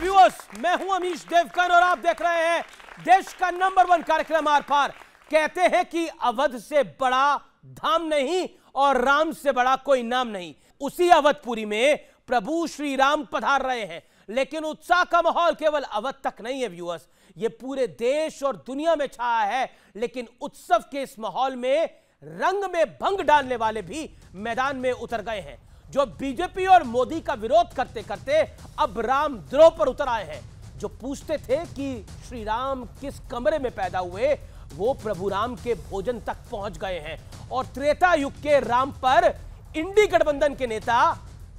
Viewers मैं हूं अमीश देवकर और आप देख रहे हैं देश का नंबर वन कार्यक्रम आर पार कहते हैं कि अवध से बड़ा धाम नहीं और राम से बड़ा कोई नाम नहीं उसी अवधपुरी में प्रभु श्री राम पधार रहे हैं लेकिन उत्साह का माहौल केवल अवध तक नहीं है व्यूअर्स ये पूरे देश और दुनिया में छाया है लेकिन उत्सव के इस माहौल में रंग में भंग डालने वाले भी मैदान में उतर गए हैं जो बीजेपी और मोदी का विरोध करते करते अब रामद्रोह पर उतर आए हैं जो पूछते थे कि श्री राम किस कमरे में पैदा हुए वो प्रभु राम के भोजन तक पहुंच गए हैं और त्रेता युग के राम पर इंडी गठबंधन के नेता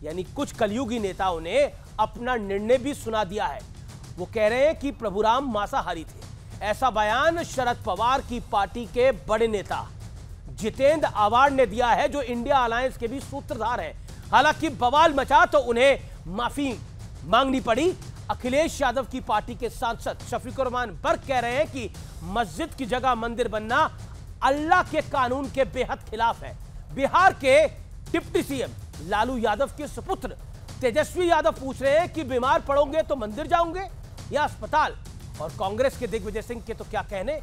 यानी कुछ कलयुगी नेताओं ने अपना निर्णय भी सुना दिया है वो कह रहे हैं कि प्रभु राम मांसाहारी थे ऐसा बयान शरद पवार की पार्टी के बड़े नेता जितेंद्र आवाड़ ने दिया है जो इंडिया अलायंस के भी सूत्रधार हैं हालांकि बवाल मचा तो उन्हें माफी मांगनी पड़ी अखिलेश यादव की पार्टी के सांसद शफीकुर रहमान बर्ग कह रहे हैं कि मस्जिद की जगह मंदिर बनना अल्लाह के कानून के बेहद खिलाफ है बिहार के डिप्टी सीएम लालू यादव के सुपुत्र तेजस्वी यादव पूछ रहे हैं कि बीमार पड़ोगे तो मंदिर जाओगे या अस्पताल और कांग्रेस के दिग्विजय सिंह के तो क्या कहने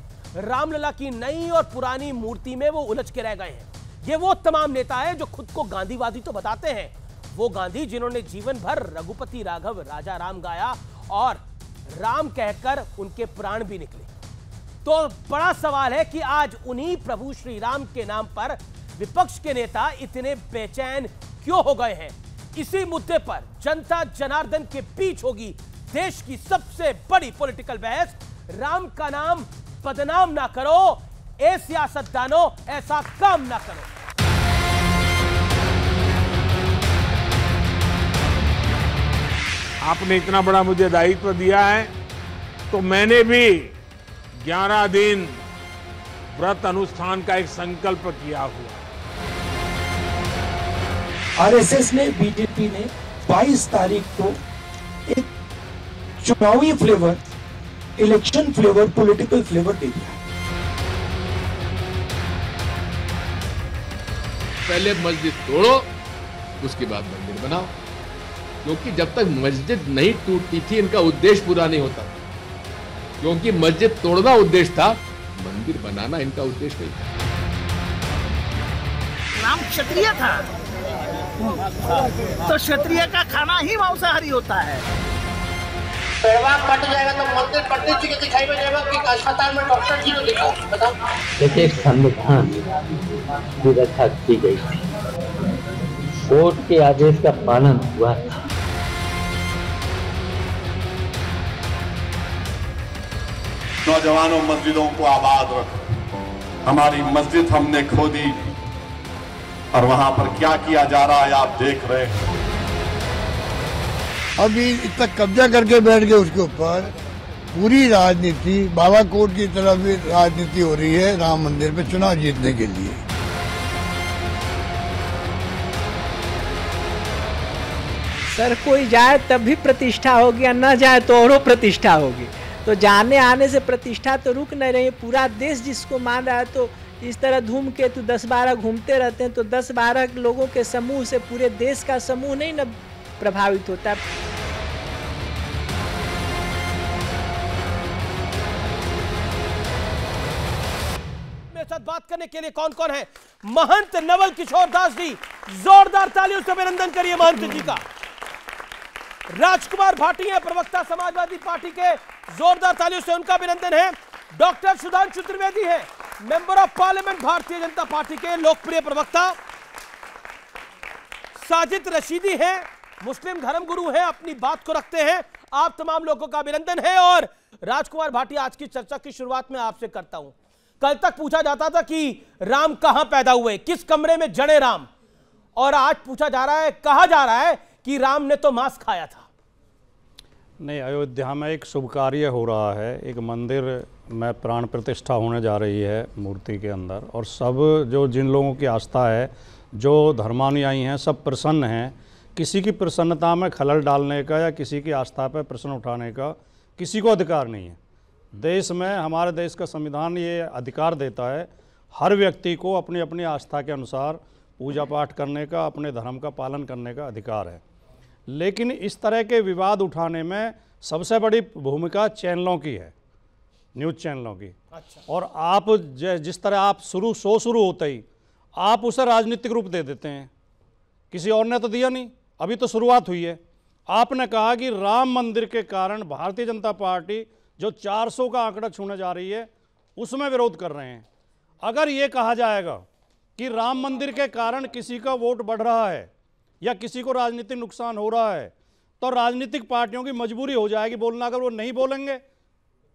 रामलला की नई और पुरानी मूर्ति में वो उलझ के रह गए हैं ये वो तमाम नेता है जो खुद को गांधीवादी तो बताते हैं वो गांधी जिन्होंने जीवन भर रघुपति राघव राजा राम गाया और राम कहकर उनके प्राण भी निकले तो बड़ा सवाल है कि आज उन्हीं प्रभु श्री राम के नाम पर विपक्ष के नेता इतने बेचैन क्यों हो गए हैं इसी मुद्दे पर जनता जनार्दन के बीच होगी देश की सबसे बड़ी पॉलिटिकल बहस राम का नाम बदनाम ना करो ए सियासतदानों ऐसा काम ना करो आपने इतना बड़ा मुझे दायित्व दिया है तो मैंने भी 11 दिन व्रत अनुष्ठान का एक संकल्प किया हुआ आरएसएस ने बीजेपी ने 22 तारीख को एक चुनावी flavour election flavour political flavour दे दिया पहले मस्जिद तोड़ो उसके बाद मंदिर बनाओ क्योंकि जब तक मस्जिद नहीं टूटती थी इनका उद्देश्य पूरा नहीं होता क्योंकि मस्जिद तोड़ना उद्देश्य था मंदिर बनाना इनका उद्देश्य नहीं था नाम क्षत्रिय था तो क्षत्रिय का खाना ही मांसाहारी होता है तो देखिए संविधान व्यवस्था की गई थी कोर्ट के आदेश का पालन हुआ था नौजवानों मस्जिदों को आबाद रखो हमारी मस्जिद हमने खो दी और वहां पर क्या किया जा रहा है आप देख रहे हैं अभी इतना कब्जा करके बैठ गए उसके ऊपर पूरी राजनीति बाबा कोर्ट की तरफ भी राजनीति हो रही है राम मंदिर पे चुनाव जीतने के लिए सर कोई जाए तब भी प्रतिष्ठा होगी या न जाए तो औरों प्रतिष्ठा होगी तो जाने आने से प्रतिष्ठा तो रुक नहीं रही पूरा देश जिसको मान रहा है तो इस तरह धूम के तो दस बारह घूमते रहते हैं तो दस बारह लोगों के समूह से पूरे देश का समूह नहीं न प्रभावित होता साथ बात करने के लिए कौन कौन है महंत नवल किशोर दास जी जोरदार तालियों से अभिनंदन करिए महंत जी का राजकुमार भाटी है प्रवक्ता समाजवादी पार्टी के जोरदार तालियों से उनका अभिनंदन है डॉक्टर सुधांशु त्रिवेदी है मेंबर ऑफ पार्लियामेंट भारतीय जनता पार्टी के लोकप्रिय प्रवक्ता साजिद रशीदी है मुस्लिम धर्म गुरु है अपनी बात को रखते हैं आप तमाम लोगों का अभिनंदन है और राजकुमार भाटी आज की चर्चा की शुरुआत में आपसे करता हूं कल तक पूछा जाता था कि राम कहां पैदा हुए किस कमरे में जड़े राम और आज पूछा जा रहा है कहा जा रहा है कि राम ने तो मांस खाया था नहीं अयोध्या में एक शुभ कार्य हो रहा है एक मंदिर में प्राण प्रतिष्ठा होने जा रही है मूर्ति के अंदर और सब जो जिन लोगों की आस्था है जो धर्मानुयायी हैं सब प्रसन्न हैं किसी की प्रसन्नता में खलल डालने का या किसी की आस्था पर प्रश्न उठाने का किसी को अधिकार नहीं है देश में हमारे देश का संविधान ये अधिकार देता है हर व्यक्ति को अपनी अपनी आस्था के अनुसार पूजा पाठ करने का अपने धर्म का पालन करने का अधिकार है लेकिन इस तरह के विवाद उठाने में सबसे बड़ी भूमिका चैनलों की है न्यूज़ चैनलों की अच्छा। और आप जिस तरह आप शुरू शो शुरू होते ही आप उसे राजनीतिक रूप दे देते हैं किसी और ने तो दिया नहीं अभी तो शुरुआत हुई है आपने कहा कि राम मंदिर के कारण भारतीय जनता पार्टी जो 400 का आंकड़ा छूने जा रही है उसमें विरोध कर रहे हैं अगर ये कहा जाएगा कि राम मंदिर के कारण किसी का वोट बढ़ रहा है या किसी को राजनीतिक नुकसान हो रहा है तो राजनीतिक पार्टियों की मजबूरी हो जाएगी बोलना अगर वो नहीं बोलेंगे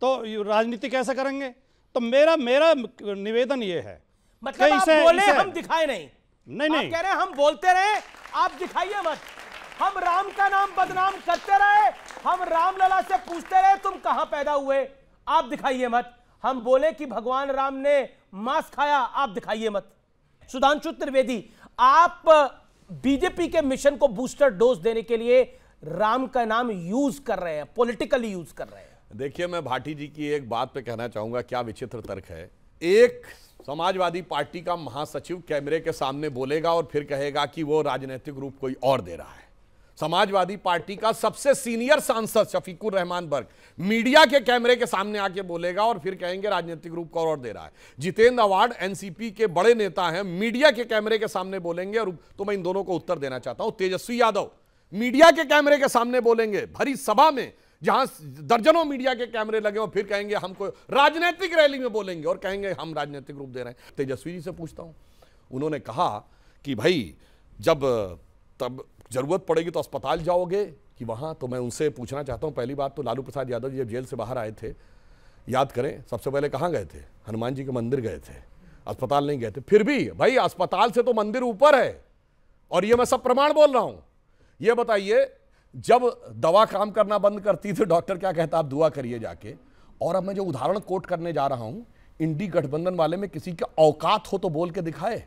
तो राजनीति कैसे करेंगे तो मेरा मेरा निवेदन ये है मतलब आप इसे, बोले इसे, हम दिखाए नहीं नहीं नहीं कह रहे हम बोलते रहे आप दिखाइए मत हम राम का नाम बदनाम करते रहे हम रामलला से पूछते रहे तुम कहां पैदा हुए आप दिखाइए मत हम बोले कि भगवान राम ने मांस खाया आप दिखाइए मत सुधांशु त्रिवेदी आप बीजेपी के मिशन को बूस्टर डोज देने के लिए राम का नाम यूज कर रहे हैं पॉलिटिकली यूज कर रहे हैं देखिए मैं भाटी जी की एक बात पे कहना चाहूंगा क्या विचित्र तर्क है एक समाजवादी पार्टी का महासचिव कैमरे के सामने बोलेगा और फिर कहेगा कि वो राजनीतिक रूप कोई और दे रहा है समाजवादी पार्टी का सबसे सीनियर सांसद शफीकुर रहमान बर्ग मीडिया के कैमरे के सामने आके बोलेगा और फिर कहेंगे राजनीतिक रूप को और दे रहा है जितेंद्र अवार्ड एनसीपी के बड़े नेता हैं मीडिया के कैमरे के सामने बोलेंगे और तो मैं इन दोनों को उत्तर देना चाहता हूं तेजस्वी यादव मीडिया के कैमरे के सामने बोलेंगे भरी सभा में जहां दर्जनों मीडिया के कैमरे लगे और फिर कहेंगे हमको राजनीतिक रैली में बोलेंगे और कहेंगे हम राजनीतिक रूप दे रहे हैं तेजस्वी जी से पूछता हूं उन्होंने कहा कि भाई जब तब जरूरत पड़ेगी तो अस्पताल जाओगे कि वहाँ तो मैं उनसे पूछना चाहता हूँ पहली बात तो लालू प्रसाद यादव जी जब जेल से बाहर आए थे याद करें सबसे पहले कहाँ गए थे हनुमान जी के मंदिर गए थे अस्पताल नहीं गए थे फिर भी भाई अस्पताल से तो मंदिर ऊपर है और ये मैं सब प्रमाण बोल रहा हूँ ये बताइए जब दवा काम करना बंद करती थी डॉक्टर क्या कहता आप दुआ करिए जाके और अब मैं जो उदाहरण कोट करने जा रहा हूँ इंडी गठबंधन वाले में किसी के औकात हो तो बोल के दिखाए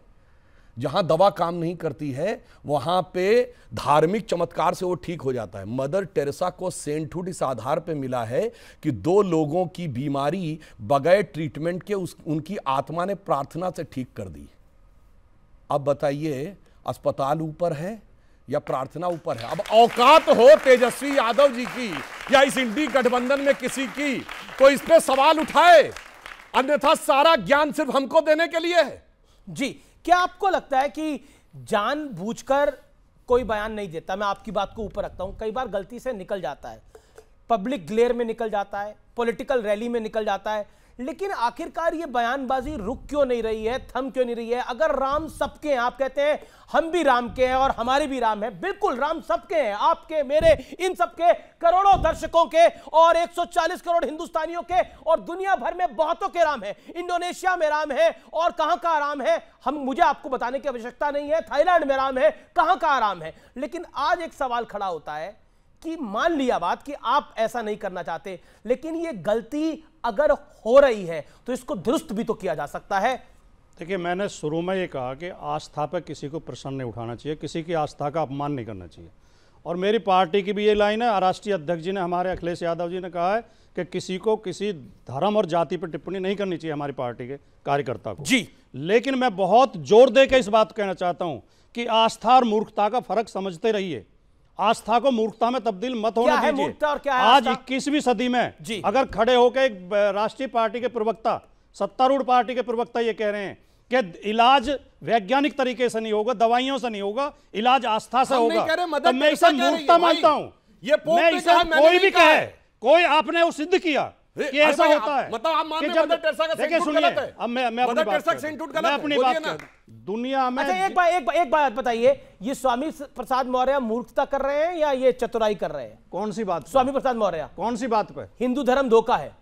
जहां दवा काम नहीं करती है वहां पे धार्मिक चमत्कार से वो ठीक हो जाता है मदर टेरेसा को सेंटहुड इस आधार पे मिला है कि दो लोगों की बीमारी बगैर ट्रीटमेंट के उस उनकी आत्मा ने प्रार्थना से ठीक कर दी अब बताइए अस्पताल ऊपर है या प्रार्थना ऊपर है अब औकात हो तेजस्वी यादव जी की या इस इंडी गठबंधन में किसी की तो इस पर सवाल उठाए अन्यथा सारा ज्ञान सिर्फ हमको देने के लिए है जी क्या आपको लगता है कि जानबूझकर कोई बयान नहीं देता मैं आपकी बात को ऊपर रखता हूं कई बार गलती से निकल जाता है पब्लिक ग्लेयर में निकल जाता है पॉलिटिकल रैली में निकल जाता है लेकिन आखिरकार ये बयानबाजी रुक क्यों नहीं रही है थम क्यों नहीं रही है अगर राम सबके हैं आप कहते हैं हम भी राम के हैं और हमारे भी राम है बिल्कुल राम सबके हैं आपके मेरे इन सबके करोड़ों दर्शकों के और 140 करोड़ हिंदुस्तानियों के और दुनिया भर में बहुतों के राम है इंडोनेशिया में राम है और कहां का राम है हम मुझे आपको बताने की आवश्यकता नहीं है थाईलैंड में राम है कहां का राम है लेकिन आज एक सवाल खड़ा होता है कि मान लिया बात कि आप ऐसा नहीं करना चाहते लेकिन ये गलती अगर हो रही है तो इसको दुरुस्त भी तो किया जा सकता है देखिए मैंने शुरू में ये कहा कि आस्था पर किसी को प्रश्न नहीं उठाना चाहिए किसी की आस्था का अपमान नहीं करना चाहिए और मेरी पार्टी की भी ये लाइन है राष्ट्रीय अध्यक्ष जी ने हमारे अखिलेश यादव जी ने कहा है कि किसी को किसी धर्म और जाति पर टिप्पणी नहीं करनी चाहिए हमारी पार्टी के कार्यकर्ता को जी लेकिन मैं बहुत जोर देकर इस बात कहना चाहता हूँ कि आस्था और मूर्खता का फर्क समझते रहिए आस्था को मूर्खता में तब्दील मत होने दीजिए और क्या आज इक्कीसवीं सदी में जी अगर खड़े होकर एक राष्ट्रीय पार्टी के प्रवक्ता सत्तारूढ़ पार्टी के प्रवक्ता ये कह रहे हैं कि इलाज वैज्ञानिक तरीके से नहीं होगा दवाइयों से नहीं होगा इलाज आस्था से होगा तो मैं इसे मूर्खता मानता हूं मैं इसे कोई भी कहे कोई आपने वो सिद्ध किया ये ऐसा होता है मतलब आप मानते मदर का गलत है अब मैं मैं अपनी बात गलत अपनी बात दुनिया में अच्छा एक बात एक एक बात बताइए ये स्वामी प्रसाद मौर्य मूर्खता कर रहे हैं या ये चतुराई कर रहे हैं कौन सी बात स्वामी प्रसाद मौर्य कौन सी बात पे हिंदू धर्म धोखा है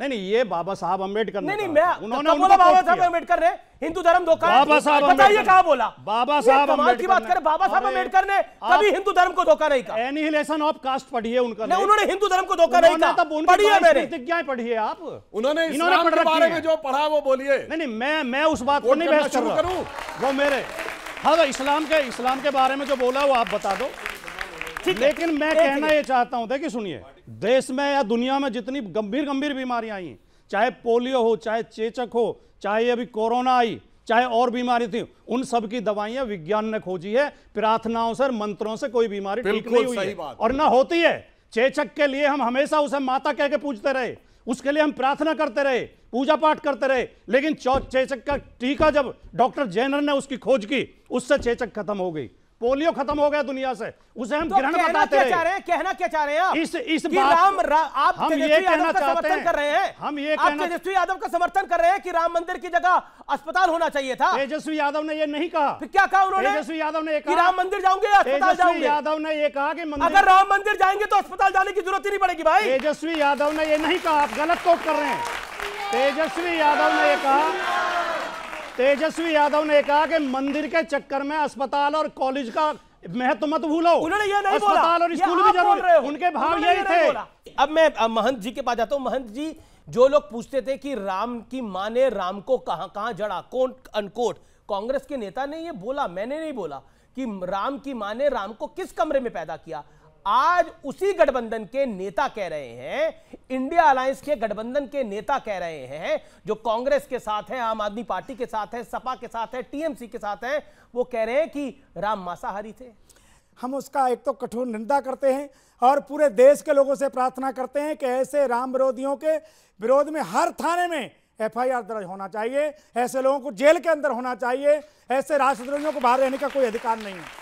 नहीं नहीं ये बाबा साहब अम्बेडकर नहीं नहीं मैं उन्होंने तो बोला बाबा साहब अम्बेडकर ने हिंदू धर्म धोखा बाबा साहब बताइए कहा बोला बाबा साहब कमाल की बात करें बाबा साहब अम्बेडकर ने कभी हिंदू धर्म को धोखा नहीं कहा एनिहिलेशन ऑफ कास्ट पढ़िए उनका नहीं उन्होंने हिंदू धर्म को धोखा नहीं कहा तो पढ़िए मेरे पढ़िए आप उन्होंने इन्होंने पढ़ रखी जो पढ़ा वो बोलिए नहीं नहीं मैं मैं उस बात को नहीं बहस करूँ वो मेरे हाँ इस्लाम के इस्लाम के बारे में जो बोला वो आप बता दो लेकिन मैं कहना ये चाहता हूं कि सुनिए देश में या दुनिया में जितनी गंभीर गंभीर बीमारियां आई चाहे पोलियो हो चाहे चेचक हो चाहे अभी कोरोना आई चाहे और बीमारी थी उन सब की दवाइयां विज्ञान ने खोजी है प्रार्थनाओं से मंत्रों से कोई बीमारी ठीक नहीं हुई है और ना होती है चेचक के लिए हम हमेशा उसे माता कह के पूछते रहे उसके लिए हम प्रार्थना करते रहे पूजा पाठ करते रहे लेकिन चेचक का टीका जब डॉक्टर जैनर ने उसकी खोज की उससे चेचक खत्म हो गई पोलियो खत्म हो गया दुनिया से उसे हम तो ग्रहण बताते क्या रहे कहना क्या चाह रहे हैं इस इस बात राम रा, आप हम ये कहना का समर्थन कर रहे हैं हम ये आप कहना तेजस्वी यादव का समर्थन कर रहे हैं कि राम मंदिर की जगह अस्पताल होना चाहिए था तेजस्वी यादव ने ये नहीं कहा फिर क्या कहा उन्होंने तेजस्वी यादव ने कहा राम मंदिर जाऊंगे अस्पताल जाऊंगे यादव ने ये कहा कि अगर राम मंदिर जाएंगे तो अस्पताल जाने की जरूरत ही नहीं पड़ेगी भाई तेजस्वी यादव ने ये नहीं कहा आप गलत कोट कर रहे हैं तेजस्वी यादव ने ये कहा तेजस्वी यादव ने कहा कि मंदिर के चक्कर में अस्पताल और कॉलेज का महत्व मत भूलो उन्होंने ये नहीं बोला और स्कूल भी जरूर उनके भाव यही थे अब मैं महंत जी के पास जाता हूँ महंत जी जो लोग पूछते थे कि राम की मां ने राम को कहा, कहां जड़ा कोट अनकोट कांग्रेस के नेता ने ये बोला मैंने नहीं बोला कि राम की मां ने राम को किस कमरे में पैदा किया आज उसी गठबंधन के नेता कह रहे हैं इंडिया अलायंस के गठबंधन के नेता कह रहे हैं जो कांग्रेस के साथ है आम आदमी पार्टी के साथ है सपा के साथ है टीएमसी के साथ है वो कह रहे हैं कि राम मांसाहारी थे हम उसका एक तो कठोर निंदा करते हैं और पूरे देश के लोगों से प्रार्थना करते हैं कि ऐसे राम विरोधियों के विरोध में हर थाने में एफआईआर दर्ज होना चाहिए ऐसे लोगों को जेल के अंदर होना चाहिए ऐसे राष्ट्रद्रोहियों को बाहर रहने का कोई अधिकार नहीं है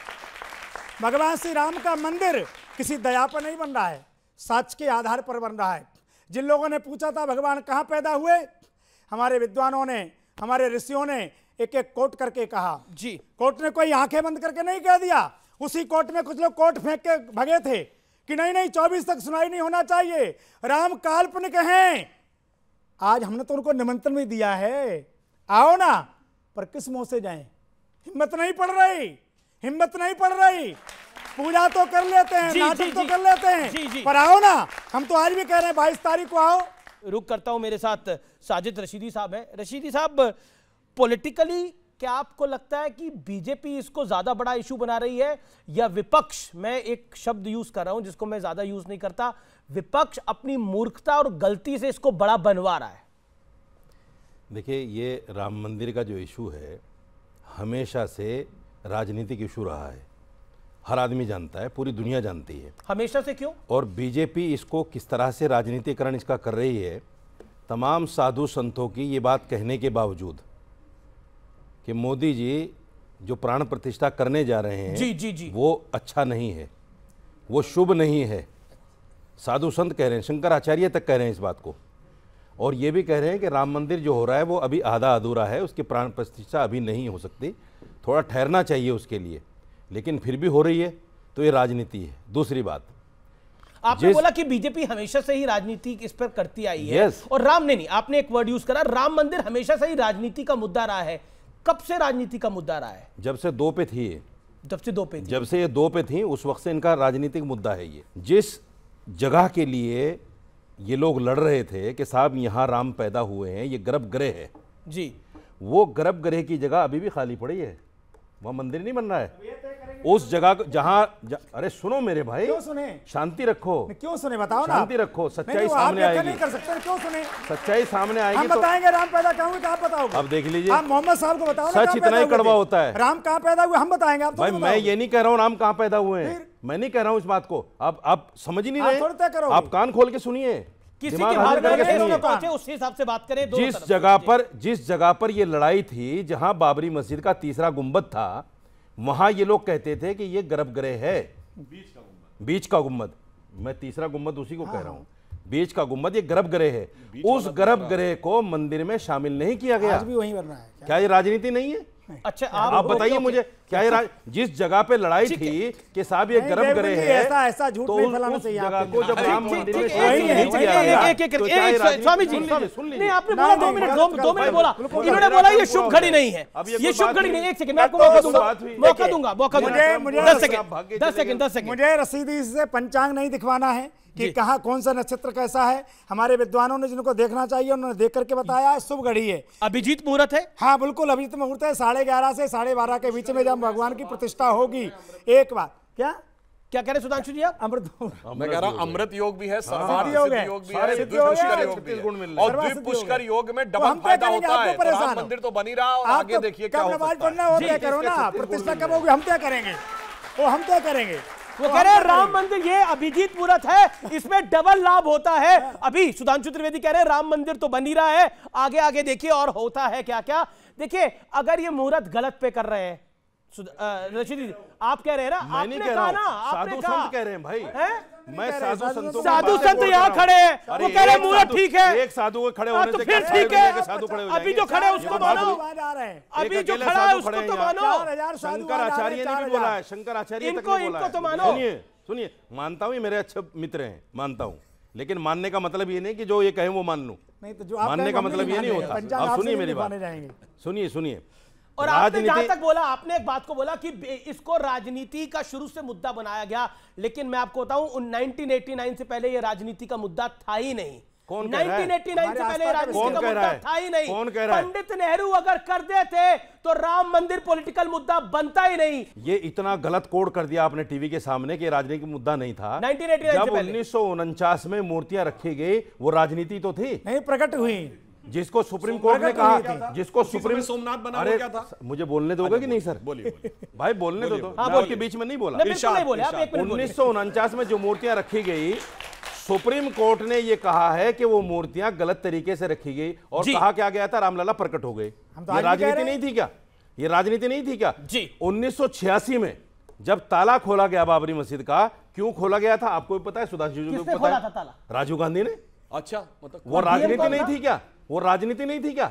भगवान श्री राम का मंदिर किसी दया पर नहीं बन रहा है सच के आधार पर बन रहा है जिन लोगों ने पूछा था भगवान कहाँ पैदा हुए हमारे विद्वानों ने हमारे ऋषियों ने एक एक कोट करके कहा जी कोर्ट ने कोई आंखें बंद करके नहीं कह दिया उसी कोर्ट में कुछ लोग कोर्ट फेंक के भगे थे कि नहीं नहीं चौबीस तक सुनाई नहीं होना चाहिए राम काल्पनिक हैं आज हमने तो उनको निमंत्रण भी दिया है आओ ना पर किस मुंह से जाएं हिम्मत नहीं पड़ रही हिम्मत नहीं पड़ रही पूजा तो कर लेते हैं नाटक तो कर लेते हैं पर आओ ना हम तो आज भी कह रहे हैं बाईस तारीख को आओ रुक करता हूं मेरे साथ साजिद रशीदी साहब है रशीदी साहब पॉलिटिकली क्या आपको लगता है कि बीजेपी इसको ज़्यादा बड़ा इशू बना रही है या विपक्ष मैं एक शब्द यूज़ कर रहा हूं जिसको मैं ज़्यादा यूज़ नहीं करता विपक्ष अपनी मूर्खता और गलती से इसको बड़ा बनवा रहा है देखिए ये राम मंदिर का जो इशू है हमेशा से राजनीतिक इशू रहा है हर आदमी जानता है पूरी दुनिया जानती है हमेशा से क्यों और बीजेपी इसको किस तरह से राजनीतिकरण इसका कर रही है तमाम साधु संतों की ये बात कहने के बावजूद कि मोदी जी जो प्राण प्रतिष्ठा करने जा रहे हैं जी जी जी वो अच्छा नहीं है वो शुभ नहीं है साधु संत कह रहे हैं शंकराचार्य तक कह रहे हैं इस बात को और ये भी कह रहे हैं कि राम मंदिर जो हो रहा है वो अभी आधा अधूरा है उसकी प्राण प्रतिष्ठा अभी नहीं हो सकती थोड़ा ठहरना चाहिए उसके लिए लेकिन फिर भी हो रही है तो ये राजनीति है दूसरी बात आपने बोला कि बीजेपी हमेशा से ही राजनीति इस पर करती आई है और राम ने नहीं आपने एक वर्ड यूज करा राम मंदिर हमेशा से ही राजनीति का मुद्दा रहा है कब से राजनीति का मुद्दा रहा है जब से दो पे थी जब से दो पे जब से ये दो पे थी उस वक्त से इनका राजनीतिक मुद्दा है ये जिस जगह के लिए ये लोग लड़ रहे थे कि साहब यहाँ राम पैदा हुए हैं ये गर्भगृह है जी वो गर्भगृह की जगह अभी भी खाली पड़ी है वह मंदिर नहीं बन रहा है उस जगह को जहाँ अरे सुनो मेरे भाई क्यों सुने शांति रखो क्यों सुने बताओ ना शांति रखो तो सच्चाई सामने आएगी नहीं कर सकते क्यों सुने सच्चाई सामने आएगी हम तो, बताएंगे राम पैदा कहाँ हुए तो आप बताओगे अब देख लीजिए आप मोहम्मद साहब को बताओ सच इतना ही कड़वा होता है राम कहाँ पैदा हुए हम बताएंगे आप तो भाई मैं ये नहीं कह रहा हूँ राम कहाँ पैदा हुए मैं नहीं कह रहा हूँ इस बात को अब आप समझ ही नहीं रहे आप कान खोल के सुनिए किसी पहुंचे उस हिसाब से बात करें जिस जगह पर जिस जगह पर ये लड़ाई थी जहां बाबरी मस्जिद का तीसरा गुंबद था वहां ये लोग कहते थे कि ये गर्भगृह है बीच का गुम्मद बीच का गुम्बद मैं तीसरा गुम्बद उसी को कह रहा हूँ हाँ। बीच का गुम्बद ये गर्भगृह है उस गर्भगृह को मंदिर में शामिल नहीं किया गया आज भी बन रहा है क्या ये राजनीति नहीं है अच्छा आप, आप बताइए मुझे क्या ये जिस जगह पे लड़ाई थी कि साहब ये गर्म करे हैं ऐसा ऐसा झूठ तो नहीं फैलाना चाहिए जगह को जब राम मंदिर में है एक एक एक तो स्वामी जी नहीं आपने बोला दो मिनट दो मिनट बोला इन्होंने बोला ये शुभ घड़ी नहीं है ये शुभ घड़ी नहीं एक सेकंड मैं आपको तो मौका दूंगा मौका दूंगा मौका दूंगा 10 सेकंड 10 सेकंड 10 सेकंड मुझे रसीदी से पंचांग नहीं दिखवाना है कि कहा कौन सा नक्षत्र कैसा है हमारे विद्वानों ने जिनको देखना चाहिए उन्होंने देख करके बताया है शुभ घड़ी है अभिजीत मुहूर्त है हाँ बिल्कुल अभिजीत मुहूर्त है साढ़े ग्यारह से साढ़े बारह के बीच में जब भगवान की प्रतिष्ठा होगी एक बार क्या क्या कह रहे सुधांशु जी आप अमृत मैं कह रहा हूँ अमृत योग भी है हाँ। योग है पुष्कर योग में तो डबल फायदा होता है तो परेशान मंदिर तो बनी रहा आगे तो देखिए क्या होता है प्रतिष्ठा कब होगी हम क्या करेंगे वो हम क्या करेंगे वो कह रहे हैं राम मंदिर ये अभिजीत मुहूर्त है इसमें डबल लाभ होता है अभी सुधांशु त्रिवेदी कह रहे हैं राम मंदिर तो बन ही रहा है आगे आगे देखिए और होता है क्या क्या देखिए अगर ये मुहूर्त गलत पे कर रहे हैं आ, आप कह रहे हैं ना आपने कह कहा ना आपने कह रहे हैं भाई है? मैं साधु संतों तो साधु संत यहाँ खड़े हैं वो कह रहे मूर्ख ठीक है एक साधु के खड़े होने से हाँ, तो फिर ठीक है साधु खड़े अभी जो खड़े उसको मानो अभी जो खड़ा है उसको तो मानो शंकर आचार्य ने भी बोला है शंकर आचार्य इनको इनको तो मानो सुनिए सुनिए मानता हूँ ये मेरे अच्छे मित्र हैं मानता हूँ लेकिन मानने का मतलब ये नहीं कि जो ये कहें वो मान लूँ नहीं तो जो मानने का मतलब ये नहीं होता आप सुनिए मेरी बात सुनिए सुनिए और आपने जहां तक बोला आपने एक बात को बोला कि इसको राजनीति का शुरू से मुद्दा बनाया गया लेकिन मैं आपको बताऊं 1989 से पहले ये राजनीति का मुद्दा था ही नहीं कौन से पहले राजनीति का मुद्दा था ही नहीं पंडित नेहरू अगर कर देते तो राम मंदिर पॉलिटिकल मुद्दा बनता ही नहीं ये इतना गलत कोड कर दिया आपने टीवी के सामने कि राजनीति मुद्दा नहीं था जब उन्नीस में मूर्तियां रखी गई वो राजनीति तो थी नहीं प्रकट हुई जिसको सुप्रीम कोर्ट ने कहा जिसको सुप्रीम सोमनाथ बना क्या था मुझे बोलने दोगे कि नहीं सर बोलिए भाई बोलने तो दो तो आपके बीच में नहीं बोला उन्नीस सौ उनचास में जो मूर्तियां रखी गई सुप्रीम कोर्ट ने यह कहा है कि वो मूर्तियां गलत तरीके से रखी गई और कहा क्या गया था रामलला प्रकट हो गए तो राजनीति नहीं थी क्या ये राजनीति नहीं थी क्या जी 1986 में जब ताला खोला गया बाबरी मस्जिद का क्यों खोला गया था आपको भी पता है सुधांशु जी को पता है राजीव गांधी ने अच्छा मतलब वो राजनीति नहीं थी क्या वो राजनीति नहीं थी क्या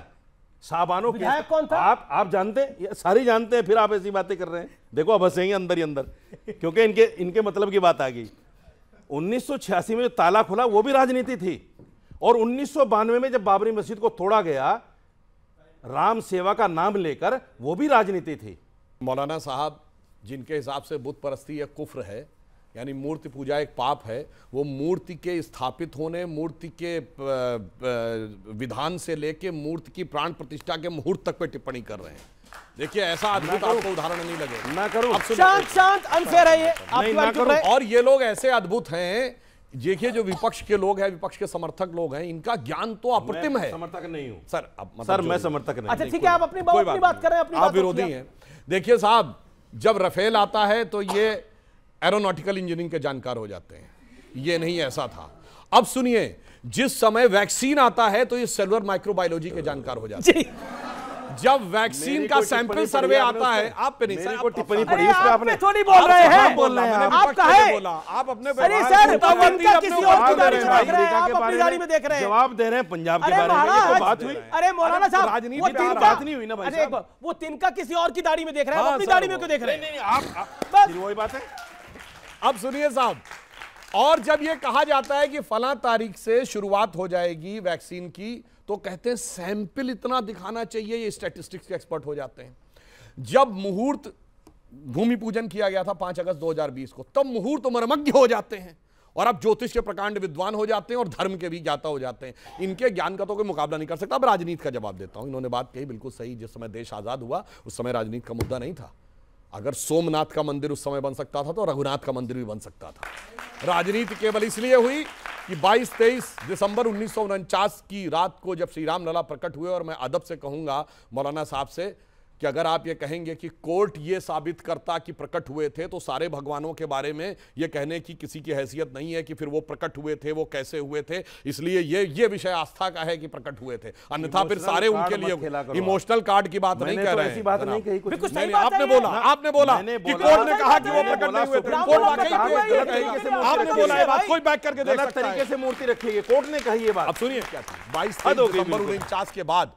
साहबानों के कौन था आप आप जानते हैं सारी जानते हैं फिर आप ऐसी बातें कर रहे हैं देखो अब हंसेंगे अंदर ही अंदर क्योंकि इनके इनके मतलब की बात आ गई 1986 में जो ताला खुला वो भी राजनीति थी और उन्नीस में जब बाबरी मस्जिद को तोड़ा गया राम सेवा का नाम लेकर वो भी राजनीति थी मौलाना साहब जिनके हिसाब से बुत परस्ती या कुफ्र है यानी मूर्ति पूजा एक पाप है वो मूर्ति के स्थापित होने मूर्ति के विधान से लेके मूर्ति की प्राण प्रतिष्ठा के मुहूर्त तक पे टिप्पणी कर रहे हैं देखिए ऐसा अद्भुत आपको उदाहरण नहीं लगे ना करूं शांत शांत अनफेयर है ये और ये लोग ऐसे अद्भुत हैं देखिए जो विपक्ष के लोग हैं विपक्ष के समर्थक लोग हैं इनका ज्ञान तो अप्रतिम है समर्थक नहीं हूँ सर अब मतलब सर मैं समर्थक नहीं अच्छा ठीक है आप अपनी बात कर रहे हैं आप विरोधी हैं देखिए साहब जब रफेल आता है तो ये एरोनॉटिकल इंजीनियरिंग के जानकार हो जाते हैं ये नहीं ऐसा था अब सुनिए जिस समय वैक्सीन आता है तो ये सेलुलर माइक्रोबायोलॉजी के जानकार हो जाते हैं जब वैक्सीन का सैंपल सर्वे आता है आप पे नहीं सर टिप्पणी पड़ी उसमें आपने थोड़ी बोल रहे हैं बोल रहे हैं आप कहा है बोला आप अपने अरे सर पवन का किसी और की गाड़ी देख रहे हैं आप अपनी गाड़ी में देख रहे हैं जवाब दे रहे हैं पंजाब के बारे में तो बात हुई अरे मौलाना तो साहब राजनीति की बात नहीं हुई ना भाई साहब वो तिनका किसी और की गाड़ी में देख रहे हैं हाँ, अपनी गाड़ी में क्यों देख रहे हैं नहीं नहीं आप वही बात है अब सुनिए साहब और जब ये कहा जाता है कि फला तारीख से शुरुआत हो जाएगी वैक्सीन की तो कहते हैं सैंपल इतना दिखाना चाहिए ये स्टैटिस्टिक्स के एक्सपर्ट हो जाते हैं जब मुहूर्त भूमि पूजन किया गया था पांच अगस्त 2020 को तब मुहूर्त मर्मज्ञ हो जाते हैं और अब ज्योतिष के प्रकांड विद्वान हो जाते हैं और धर्म के भी ज्ञाता हो जाते हैं इनके ज्ञान का तो कोई मुकाबला नहीं कर सकता अब राजनीति का जवाब देता हूं इन्होंने बात कही बिल्कुल सही जिस समय देश आजाद हुआ उस समय राजनीति का मुद्दा नहीं था अगर सोमनाथ का मंदिर उस समय बन सकता था तो रघुनाथ का मंदिर भी बन सकता था राजनीति केवल इसलिए हुई कि 22 तेईस दिसंबर उन्नीस की रात को जब श्री राम लला प्रकट हुए और मैं अदब से कहूंगा मौलाना साहब से कि अगर आप ये कहेंगे कि कोर्ट ये साबित करता कि प्रकट हुए थे तो सारे भगवानों के बारे में ये कहने की किसी की हैसियत नहीं है कि फिर वो प्रकट हुए थे वो कैसे हुए थे इसलिए ये ये विषय आस्था का है कि प्रकट हुए थे अन्यथा फिर सारे उनके लिए इमोशनल कार्ड की बात नहीं कह तो रहे आपने बोला आपने बोला कोर्ट ने कहा कि वो प्रकट नहीं हुए थे आपने बोला कोई बैक करके तरीके से मूर्ति रखी है कोर्ट ने कही ये बात अब सुनिए क्या बाईस के बाद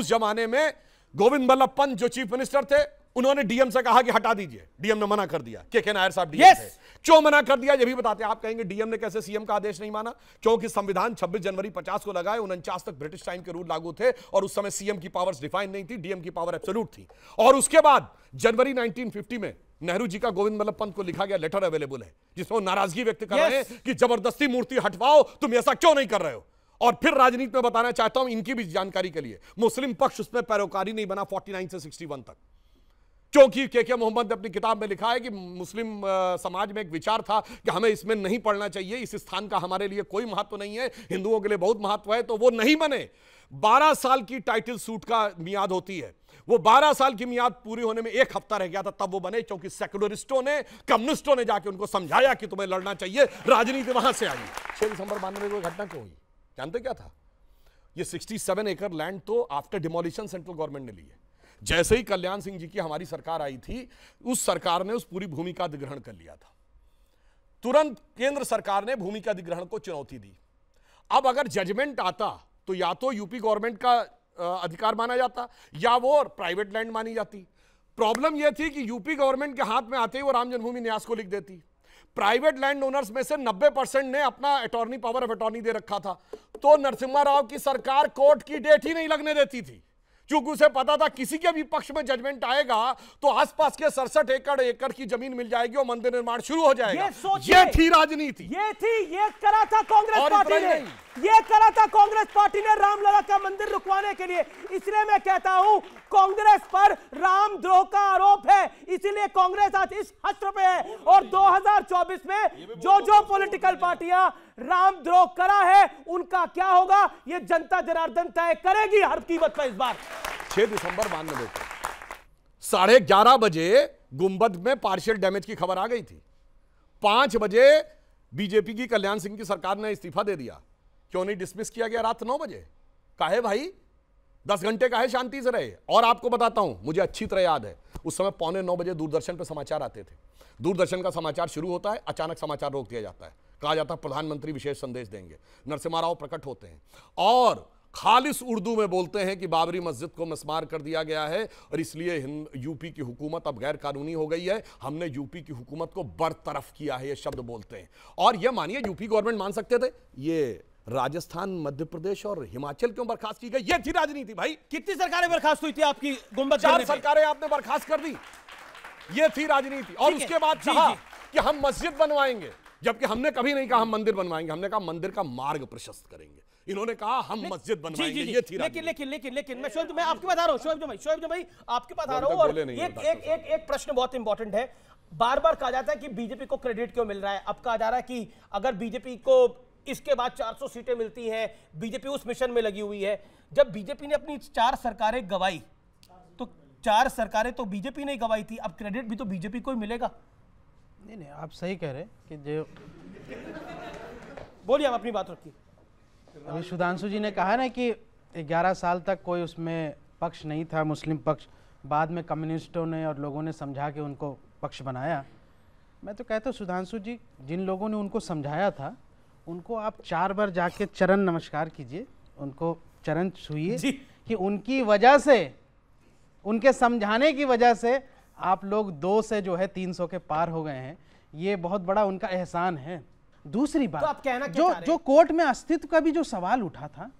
उस जमाने में गोविंद बल्लभ पंत जो चीफ मिनिस्टर थे उन्होंने डीएम से कहा कि हटा दीजिए डीएम ने मना कर दिया के के नायर साहब डीएम थे क्यों मना कर दिया ये भी बताते हैं आप कहेंगे डीएम ने कैसे सीएम का आदेश नहीं माना क्योंकि संविधान 26 जनवरी 50 को लगाए उनचास तक ब्रिटिश टाइम के रूल लागू थे और उस समय सीएम की पावर्स डिफाइन नहीं थी डीएम की पावर एब्सोल्यूट थी और उसके बाद जनवरी 1950 में नेहरू जी का गोविंद बल्लभ पंत को लिखा गया लेटर अवेलेबल है जिसमें नाराजगी व्यक्त कर रहे हैं कि जबरदस्ती मूर्ति हटवाओ तुम ऐसा क्यों नहीं कर रहे हो और फिर राजनीति में बताना चाहता हूं इनकी भी जानकारी के लिए मुस्लिम पक्ष उसमें पैरोकारी नहीं बना 49 से 61 तक क्योंकि के के मोहम्मद ने अपनी किताब में लिखा है कि मुस्लिम समाज में एक विचार था कि हमें इसमें नहीं पढ़ना चाहिए इस स्थान का हमारे लिए कोई महत्व नहीं है हिंदुओं के लिए बहुत महत्व है तो वो नहीं बने 12 साल की टाइटल सूट का मियाद होती है वो 12 साल की मियाद पूरी होने में एक हफ्ता रह गया था तब वो बने क्योंकि सेकुलरिस्टों ने कम्युनिस्टों ने जाके उनको समझाया कि तुम्हें लड़ना चाहिए राजनीति वहां से आई छह दिसंबर बानवे को घटना क्यों हुई जानते क्या था ये 67 एकड़ लैंड तो आफ्टर डिमोलिशन सेंट्रल गवर्नमेंट ने ली है जैसे ही कल्याण सिंह जी की हमारी सरकार आई थी उस सरकार ने उस पूरी भूमि का अधिग्रहण कर लिया था तुरंत केंद्र सरकार ने भूमि के अधिग्रहण को चुनौती दी अब अगर जजमेंट आता तो या तो यूपी गवर्नमेंट का अधिकार माना जाता या वो प्राइवेट लैंड मानी जाती प्रॉब्लम यह थी कि यूपी गवर्नमेंट के हाथ में आते ही वो राम जन्मभूमि न्यास को लिख देती प्राइवेट लैंड ओनर्स में से 90 परसेंट ने अपना अटॉर्नी पावर ऑफ अटॉर्नी दे रखा था तो नरसिम्हा राव की सरकार कोर्ट की डेट ही नहीं लगने देती थी क्योंकि उसे पता था किसी के भी पक्ष में जजमेंट आएगा तो आसपास के सड़सठ एकड़ एकड़ की जमीन मिल जाएगी और मंदिर निर्माण शुरू हो जाएगा ये, ये थी राजनीति ये थी ये करा था कांग्रेस पार्टी ने ये करा था कांग्रेस पार्टी ने रामलला का मंदिर रुकवाने के लिए इसलिए मैं कहता हूं कांग्रेस पर रामद्रोह का आरोप है इसीलिए कांग्रेस आज इस हस्त्र पे है और 2024 में जो जो पॉलिटिकल पार्टियां रामद्रोह करा है उनका क्या होगा ये जनता जनार्दन तय करेगी हर कीमत पर इस बार छह दिसंबर बानवे को साढ़े ग्यारह बजे गुंबद में पार्शियल डैमेज की खबर आ गई थी पांच बजे बीजेपी की कल्याण सिंह की सरकार ने इस्तीफा दे दिया क्यों नहीं डिसमिस किया गया रात नौ बजे काहे भाई दस घंटे का है शांति से रहे और आपको बताता हूं मुझे अच्छी तरह याद है उस समय पौने नौ बजे दूरदर्शन पर समाचार आते थे दूरदर्शन का समाचार शुरू होता है अचानक समाचार रोक दिया जाता है कहा जाता है प्रधानमंत्री विशेष संदेश देंगे नरसिम्हा राव प्रकट होते हैं और खालिस उर्दू में बोलते हैं कि बाबरी मस्जिद को मस्मार कर दिया गया है और इसलिए यूपी की हुकूमत अब गैर कानूनी हो गई है हमने यूपी की हुकूमत को बरतरफ किया है ये शब्द बोलते हैं और ये मानिए यूपी गवर्नमेंट मान सकते थे ये राजस्थान मध्य प्रदेश और हिमाचल क्यों बर्खास्त की गई ये थी राजनीति भाई कितनी सरकारें बर्खास्त हुई थी आपकी गुम्बद चार सरकारें आपने बर्खास्त कर दी ये थी राजनीति और उसके बाद कहा कि हम मस्जिद बनवाएंगे जबकि हमने कभी नहीं कहा हम मंदिर बनवाएंगे हमने कहा मंदिर का मार्ग प्रशस्त करेंगे इन्होंने कहा हम मस्जिद बनवाएंगे ये थी लेकिन लेकिन लेकिन लेकिन मैं शोएब मैं आपके पास आ रहा शोएब जो भाई शोएब जो भाई आपके पास आ रहा एक एक एक प्रश्न बहुत इंपॉर्टेंट है बार बार कहा जाता है कि बीजेपी को क्रेडिट क्यों मिल रहा है अब कहा जा रहा है कि अगर बीजेपी को इसके बाद 400 सीटें मिलती हैं बीजेपी उस मिशन में लगी हुई है जब बीजेपी ने अपनी चार सरकारें गवाई तो चार सरकारें तो बीजेपी ने गवाई थी अब क्रेडिट भी तो बीजेपी को ही मिलेगा नहीं नहीं आप सही कह रहे हैं कि जो बोलिए आप अपनी बात रखिए अभी सुधांशु जी ने कहा ना कि 11 साल तक कोई उसमें पक्ष नहीं था मुस्लिम पक्ष बाद में कम्युनिस्टों ने और लोगों ने समझा के उनको पक्ष बनाया मैं तो कहता हूँ सुधांशु जी जिन लोगों ने उनको समझाया था उनको आप चार बार जाके चरण नमस्कार कीजिए उनको चरण छूए कि उनकी वजह से उनके समझाने की वजह से आप लोग दो से जो है तीन सौ के पार हो गए हैं ये बहुत बड़ा उनका एहसान है दूसरी बात तो आप कहना जो जो कोर्ट में अस्तित्व का भी जो सवाल उठा था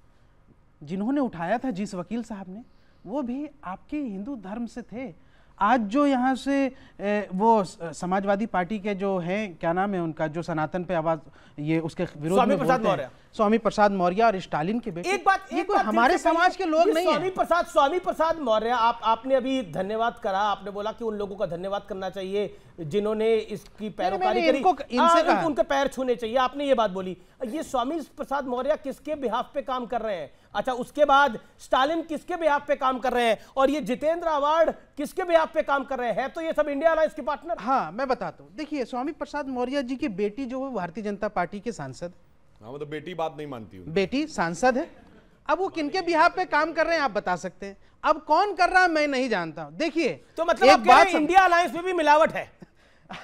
जिन्होंने उठाया था जिस वकील साहब ने वो भी आपके हिंदू धर्म से थे आज जो यहाँ से वो समाजवादी पार्टी के जो हैं क्या नाम है उनका जो सनातन पे आवाज ये उसके विरोध में बोलते हैं स्वामी प्रसाद मौर्य और स्टालिन के बेटे एक बात एक बात हमारे समाज के लोग नहीं स्वामी प्रसाद स्वामी प्रसाद मौर्य आप आपने अभी धन्यवाद करा आपने बोला कि उन लोगों का धन्यवाद करना चाहिए जिन्होंने इसकी पैरोकारी करी इनसे हाँ, उनके पैर छूने चाहिए आपने ये बात बोली ये स्वामी प्रसाद मौर्य किसके बिहाफ पे काम कर रहे हैं अच्छा उसके बाद स्टालिन किसके बिहाफ पे काम कर रहे हैं और ये जितेंद्र अवार्ड किसके बिहाफ पे काम कर रहे हैं तो ये सब इंडिया अलायंस के पार्टनर हाँ मैं बताता हूँ देखिए स्वामी प्रसाद मौर्य जी की बेटी जो है भारतीय जनता पार्टी के सांसद हाँ मतलब बेटी बात नहीं मानती हूँ बेटी सांसद है अब वो किनके बिहार पे काम कर रहे हैं आप बता सकते हैं अब कौन कर रहा है मैं नहीं जानता हूँ देखिए तो मतलब एक बात इंडिया अलायंस में भी मिलावट है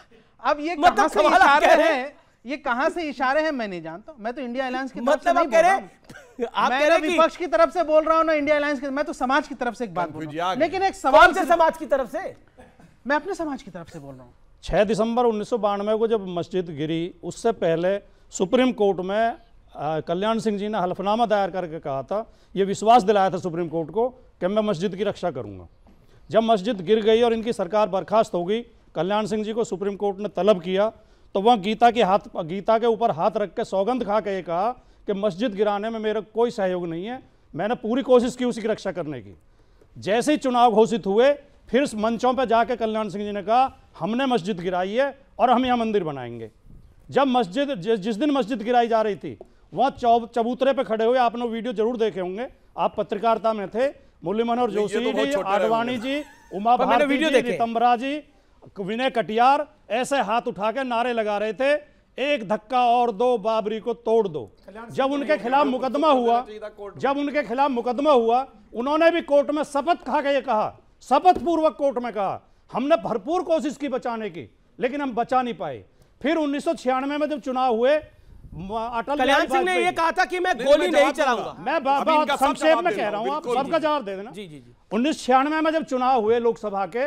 अब ये मतलब कहां से इशारे हैं ये कहां से इशारे हैं मैं नहीं जानता मैं तो इंडिया अलायंस की मतलब तरफ से मतलब नहीं आप मैं तो विपक्ष की तरफ से बोल रहा हूं ना इंडिया अलायंस की मैं तो समाज की तरफ से एक बात बोल रहा हूं लेकिन एक सवाल से समाज की तरफ से मैं अपने समाज की तरफ से बोल रहा हूं 6 दिसंबर उन्नीस को जब मस्जिद गिरी उससे पहले सुप्रीम कोर्ट में कल्याण सिंह जी ने हल्फनामा दायर करके कहा था ये विश्वास दिलाया था सुप्रीम कोर्ट को कि मैं मस्जिद की रक्षा करूँगा जब मस्जिद गिर गई और इनकी सरकार बर्खास्त हो गई कल्याण सिंह जी को सुप्रीम कोर्ट ने तलब किया तो वह गीता के हाथ गीता के ऊपर हाथ रख के सौगंध खा के ये कहा कि मस्जिद गिराने में मेरा कोई सहयोग नहीं है मैंने पूरी कोशिश की उसी की रक्षा करने की जैसे ही चुनाव घोषित हुए फिर मंचों पर जाकर कल्याण सिंह जी ने कहा हमने मस्जिद गिराई है और हम यहाँ मंदिर बनाएंगे जब मस्जिद जिस दिन मस्जिद गिराई जा रही थी वहाँ चबूतरे पे खड़े हुए आपने वीडियो जरूर देखे होंगे आप पत्रकारिता में थे मुरली मनोहर जोशी तो जी आडवाणी जी उमा भारती जी नितंबरा जी विनय कटियार ऐसे हाथ उठा के नारे लगा रहे थे एक धक्का और दो बाबरी को तोड़ दो जब उनके खिलाफ मुकदमा हुआ जब उनके खिलाफ मुकदमा हुआ उन्होंने भी कोर्ट में शपथ खा के ये कहा शपथ पूर्वक कोर्ट में कहा हमने भरपूर कोशिश की बचाने की लेकिन हम बचा नहीं पाए फिर उन्नीस में जब चुनाव हुए अटल कल्याण सिंह ने यह कहा था कि मैं गोली नहीं, चलाऊंगा मैं बात संक्षेप में कह रहा हूँ आप सबका जवाब दे देना उन्नीस छियानवे में जब चुनाव हुए लोकसभा के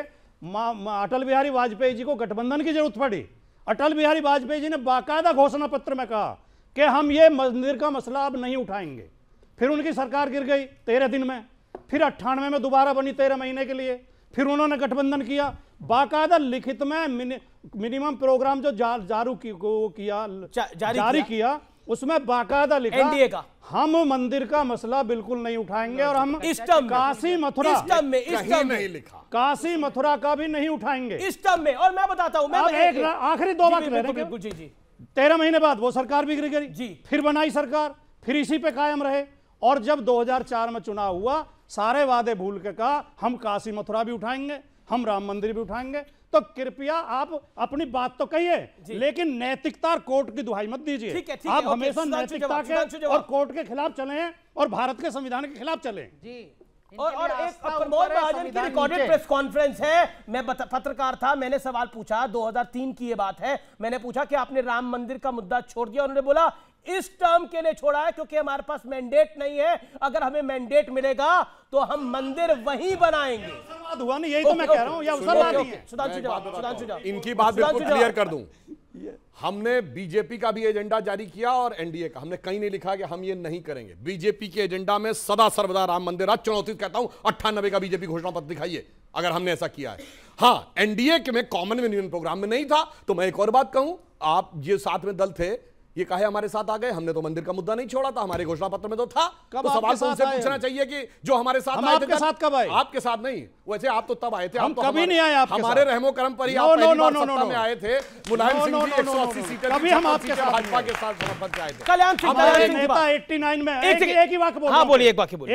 अटल बिहारी वाजपेयी जी को गठबंधन की जरूरत पड़ी अटल बिहारी वाजपेयी जी ने बाकायदा घोषणा पत्र में कहा कि हम ये मंदिर का मसला अब नहीं उठाएंगे फिर उनकी सरकार गिर गई तेरह दिन में फिर अट्ठानवे में दोबारा बनी तेरह महीने के लिए फिर उन्होंने गठबंधन किया बाकायदा लिखित में मिनि, मिनिमम प्रोग्राम जो जा, जारू की, किया जा, जारी, किया, उसमें बाकायदा लिखा एनडीए का हम मंदिर का मसला बिल्कुल नहीं उठाएंगे और हम इस टर्म काशी मथुरा इस टर्म में इस टर्म में लिखा काशी मथुरा का भी नहीं उठाएंगे इस टर्म में और मैं बताता हूं मैं आखिरी दो बात जी जी तेरह महीने बाद वो सरकार भी गिरी गई जी फिर बनाई सरकार फिर इसी पे कायम रहे और जब 2004 में चुनाव हुआ सारे वादे भूल के कहा हम काशी मथुरा भी उठाएंगे हम राम मंदिर भी उठाएंगे तो कृपया आप अपनी बात तो कहिए लेकिन नैतिकता कोर्ट की दुहाई मत दीजिए आप हमेशा नैतिकता के और कोर्ट के खिलाफ चले और भारत के संविधान के खिलाफ चले जी और और एक प्रमोद महाजन की रिकॉर्डेड प्रेस कॉन्फ्रेंस है मैं पत्रकार था मैंने सवाल पूछा 2003 की ये बात है मैंने पूछा कि आपने राम मंदिर का मुद्दा छोड़ दिया उन्होंने बोला इस टर्म के लिए छोड़ा है क्योंकि हमारे पास मैंडेट नहीं है अगर हमें मैंडेट मिलेगा तो हम मंदिर वहीं बनाएंगे सुधांशु यही तो मैं कह रहा हूँ इनकी बात क्लियर कर दू हमने बीजेपी का भी एजेंडा जारी किया और एनडीए का हमने कहीं नहीं लिखा कि हम ये नहीं करेंगे बीजेपी के एजेंडा में सदा सर्वदा राम मंदिर आज चुनौती कहता हूं अट्ठानबे का बीजेपी घोषणा पत्र दिखाइए अगर हमने ऐसा किया है हाँ एनडीए के में कॉमन यूनियन प्रोग्राम में नहीं था तो मैं एक और बात कहूं आप जो साथ में दल थे ये काहे हमारे साथ आ गए हमने तो मंदिर का मुद्दा नहीं छोड़ा था हमारे घोषणा पत्र में तो था कब तो सवाल तो उनसे पूछना चाहिए कि जो हमारे साथ हम आए थे साथ कब आए आपके साथ नहीं वैसे आप तो तब आए थे हम तो कभी नहीं आए आपके हमारे रहमो करम पर आए थे मुलायम सिंह तो भाजपा के साथ हाँ, हमारे नेता 89 में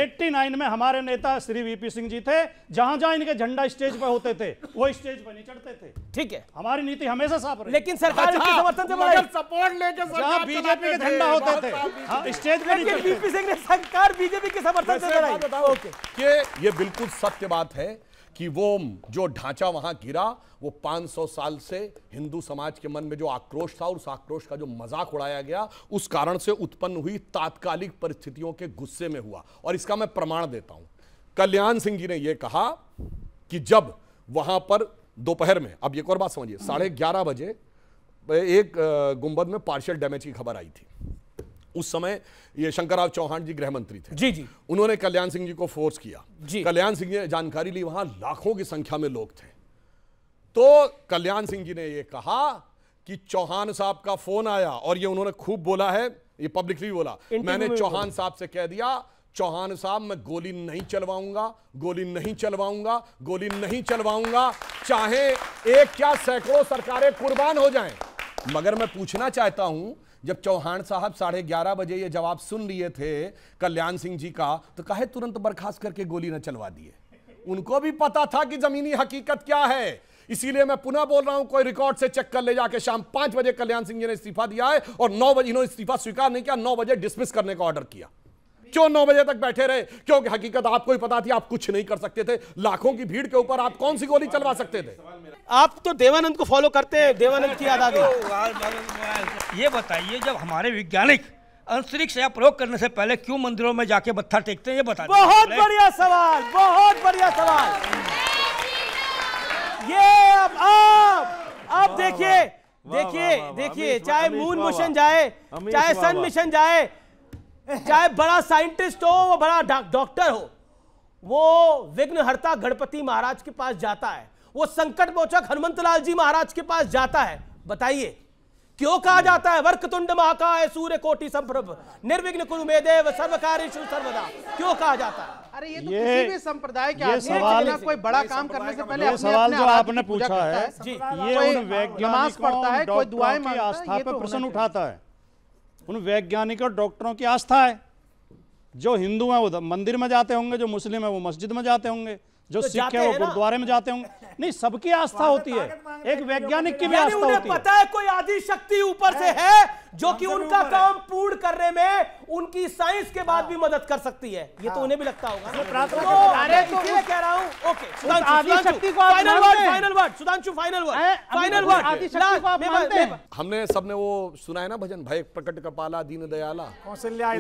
एक श्री वीपी सिंह जी थे जहां-जहां इनके झंडा स्टेज पर होते थे वो स्टेज पर नहीं चढ़ते थे ठीक है हमारी नीति हमेशा साफ लेकिन सरकार सपोर्ट लेकर आप बीजेपी के झंडा होते हाँ, थे स्टेज पर बीपी सिंह ने सरकार बीजेपी के समर्थन से लड़ाई ओके ये बिल्कुल सत्य बात है कि वो जो ढांचा वहां गिरा वो 500 साल से हिंदू समाज के मन में जो आक्रोश था उस आक्रोश का जो मजाक उड़ाया गया उस कारण से उत्पन्न हुई तात्कालिक परिस्थितियों के गुस्से में हुआ और इसका मैं प्रमाण देता हूं कल्याण सिंह जी ने यह कहा कि जब वहां पर दोपहर में अब एक और बात समझिए साढ़े ग्यारह बजे एक गुंबद में पार्शियल डैमेज की खबर आई थी उस समय ये शंकरराव चौहान जी गृह मंत्री थे जी जी उन्होंने कल्याण सिंह जी को फोर्स किया कल्याण सिंह जी ने जानकारी ली वहां लाखों की संख्या में लोग थे तो कल्याण सिंह जी ने ये कहा कि चौहान साहब का फोन आया और ये उन्होंने खूब बोला है ये पब्लिकली बोला मैंने चौहान साहब से कह दिया चौहान साहब मैं गोली नहीं चलवाऊंगा गोली नहीं चलवाऊंगा गोली नहीं चलवाऊंगा चाहे एक क्या सैकड़ों सरकारें कुर्बान हो जाएं मगर मैं पूछना चाहता हूं जब चौहान साहब साढ़े ग्यारह बजे ये जवाब सुन लिए थे कल्याण सिंह जी का तो कहे तुरंत बर्खास्त करके गोली न चलवा दिए उनको भी पता था कि जमीनी हकीकत क्या है इसीलिए मैं पुनः बोल रहा हूं कोई रिकॉर्ड से चेक कर ले जाके शाम पांच बजे कल्याण सिंह जी ने इस्तीफा दिया है और नौ बजे इन्होंने इस्तीफा स्वीकार नहीं किया नौ बजे डिसमिस करने का ऑर्डर किया क्यों नौ बजे तक बैठे रहे क्योंकि हकीकत आपको ही पता थी आप कुछ नहीं कर सकते थे लाखों की भीड़ के ऊपर आप कौन सी गोली चलवा सकते थे आप तो देवानंद को फॉलो करते हैं देवानंद की आजादी ये बताइए जब हमारे वैज्ञानिक अंतरिक्ष या प्रयोग करने से पहले क्यों मंदिरों में जाके मत्था टेकते हैं ये बता बहुत बढ़िया सवाल बहुत बढ़िया सवाल ये अब आप आप देखिए देखिए देखिए चाहे मून मिशन जाए चाहे सन मिशन जाए चाहे बड़ा साइंटिस्ट हो वो बड़ा डॉक्टर हो वो विघ्नहर्ता गणपति महाराज के पास जाता है वो संकट मोचक हनुमंतलाल जी महाराज के पास जाता है बताइए क्यों कहा जाता है वर्कतुंड महाकाय सूर्य कोटि संप्रभ निर्विघ्न कुरुमेदेव सर्वकारेशु सर्वदा क्यों कहा जाता है अरे ये, तो ये किसी भी संप्रदाय के आदमी सवाल कोई बड़ा काम करने से पहले ये सवाल जो आपने पूछा है जी ये उन वैज्ञानिकों डॉक्टरों की आस्था तो पर प्रश्न उठाता है उन वैज्ञानिक और डॉक्टरों की आस्था है जो हिंदू हैं वो मंदिर में जाते होंगे जो मुस्लिम हैं वो मस्जिद में जाते होंगे जो तो सिख है वो गुरुद्वारे में जाते होंगे नहीं सबकी आस्था होती है एक वैज्ञानिक की भी आस्था होती है पता है कोई आदि शक्ति ऊपर से हाँ। है जो हाँ, कि उनका काम पूर्ण करने में उनकी साइंस के बाद हाँ। भी मदद कर सकती है ये तो उन्हें भी लगता होगा वो सुना है ना भजन भय प्रकट कपाला दीन दयाला कौशल्या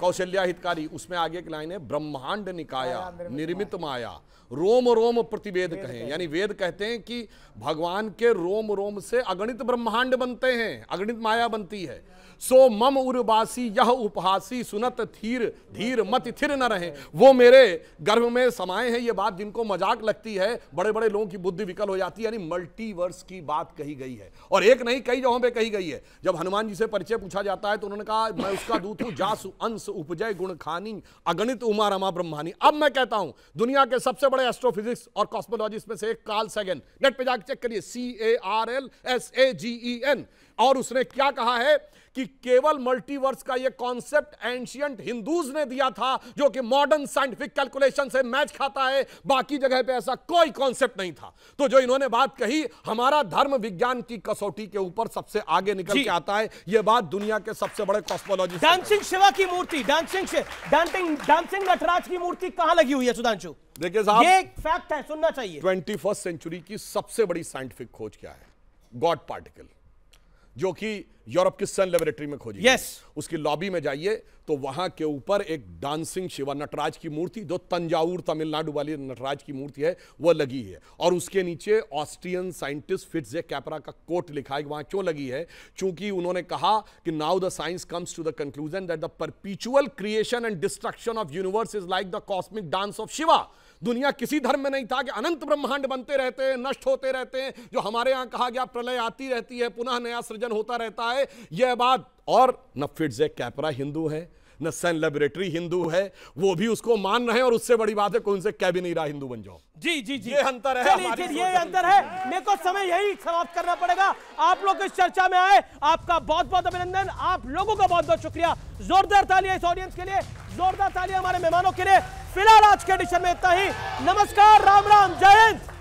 कौशल्या हितकारी उसमें आगे की लाइन है ब्रह्मांड निकाया निर्मित माया रोम रोम प्रतिवेद कहें यानी वेद कहते हैं कि भगवान के रोम रोम से अगणित ब्रह्मांड बनते हैं अगणित माया बनती है सो मम उर्वासी यह उपहासी सुनत थीर धीर मत थिर न रहे वो मेरे गर्भ में समाये हैं ये बात जिनको मजाक लगती है बड़े बड़े लोगों की बुद्धि विकल हो जाती है यानी मल्टीवर्स की बात कही गई है और एक नहीं कई जगहों पे कही गई है जब हनुमान जी से परिचय पूछा जाता है तो उन्होंने कहा मैं उसका दूत हूँ जासु अंश उपजय गुण खानी अगणित उमा रमा ब्रह्मानी अब मैं कहता हूं दुनिया के सबसे बड़े बड़े एस्ट्रोफिजिक्स और कॉस्मोलॉजिस्ट में से कार्ल सैगन नेट पे जाके चेक करिए C A R L S A G E N और उसने क्या कहा है कि केवल मल्टीवर्स का यह कॉन्सेप्ट एंशियंट हिंदूज ने दिया था जो कि मॉडर्न साइंटिफिक कैलकुलेशन से मैच खाता है बाकी जगह पे ऐसा कोई कॉन्सेप्ट नहीं था तो जो इन्होंने बात कही हमारा धर्म विज्ञान की कसौटी के ऊपर सबसे आगे निकल के आता है यह बात दुनिया के सबसे बड़े कॉस्मोलॉजी डांसिंग शिवा की मूर्ति डांसिंग डांसिंग डांसिंग नटराज की मूर्ति कहां लगी हुई है सुधांशु देखिए साहब एक फैक्ट है सुनना चाहिए ट्वेंटी सेंचुरी की सबसे बड़ी साइंटिफिक खोज क्या है गॉड पार्टिकल जो कि यूरोप की सन लेबोरेटरी में खोजी yes. उसकी लॉबी में जाइए तो वहां के ऊपर एक डांसिंग शिवा नटराज की मूर्ति जो तंजावुर तमिलनाडु वाली नटराज की मूर्ति है वह लगी है और उसके नीचे ऑस्ट्रियन साइंटिस्ट फिट्जे कैपरा का कोट लिखा है वहां क्यों लगी है क्योंकि उन्होंने कहा कि now the science comes to the conclusion that the perpetual creation and destruction of universe is like the cosmic dance of Shiva दुनिया किसी धर्म में नहीं था कि अनंत ब्रह्मांड बनते रहते हैं नष्ट होते रहते हैं जो हमारे यहां कहा गया प्रलय आती रहती है पुनः नया सृजन होता रहता है यह बात और न फिट्जे कैपरा हिंदू है न सैन लेबोरेटरी हिंदू है वो भी उसको मान रहे हैं और उससे बड़ी बात है कौन से कह भी नहीं रहा हिंदू बन जाओ जी जी जी ये अंतर है चलिए ये अंतर है मेरे को समय यही समाप्त करना पड़ेगा आप लोग इस चर्चा में आए आपका बहुत बहुत अभिनंदन आप लोगों का बहुत बहुत शुक्रिया जोरदार तालियां इस ऑडियंस के लिए जोरदार ताली हमारे मेहमानों के लिए फिलहाल आज के एडिशन में इतना ही नमस्कार राम राम जय हिंद